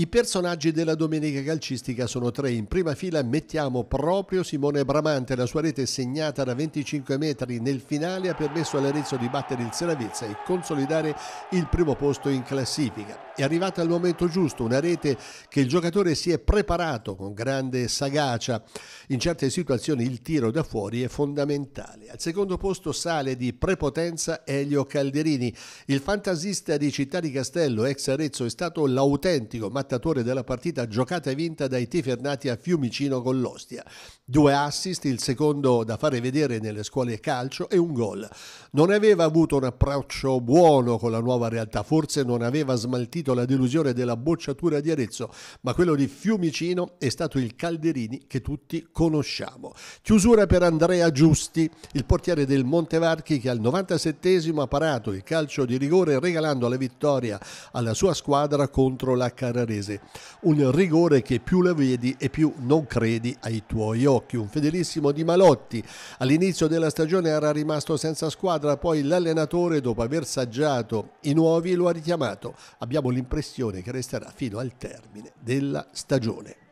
I personaggi della domenica calcistica sono tre. In prima fila mettiamo proprio Simone Bramante. La sua rete segnata da 25 metri nel finale ha permesso all'Arezzo di battere il Seravizza e consolidare il primo posto in classifica. È arrivata al momento giusto, una rete che il giocatore si è preparato con grande sagacia. In certe situazioni il tiro da fuori è fondamentale. Al secondo posto sale di prepotenza Elio Calderini. Il fantasista di Città di Castello, ex Arezzo, è stato l'autentico, ma spettatore della partita giocata e vinta dai tifernati a Fiumicino con l'Ostia. Due assist, il secondo da fare vedere nelle scuole calcio e un gol. Non aveva avuto un approccio buono con la nuova realtà, forse non aveva smaltito la delusione della bocciatura di Arezzo, ma quello di Fiumicino è stato il Calderini che tutti conosciamo. Chiusura per Andrea Giusti, il portiere del Montevarchi che al 97 ha parato il calcio di rigore regalando la vittoria alla sua squadra contro la Carrarese Cremonese. Un rigore che più lo vedi e più non credi ai tuoi occhi. Un fedelissimo di Malotti. All'inizio della stagione era rimasto senza squadra, poi l'allenatore, dopo aver saggiato i nuovi, lo ha richiamato. Abbiamo l'impressione che resterà fino al termine della stagione.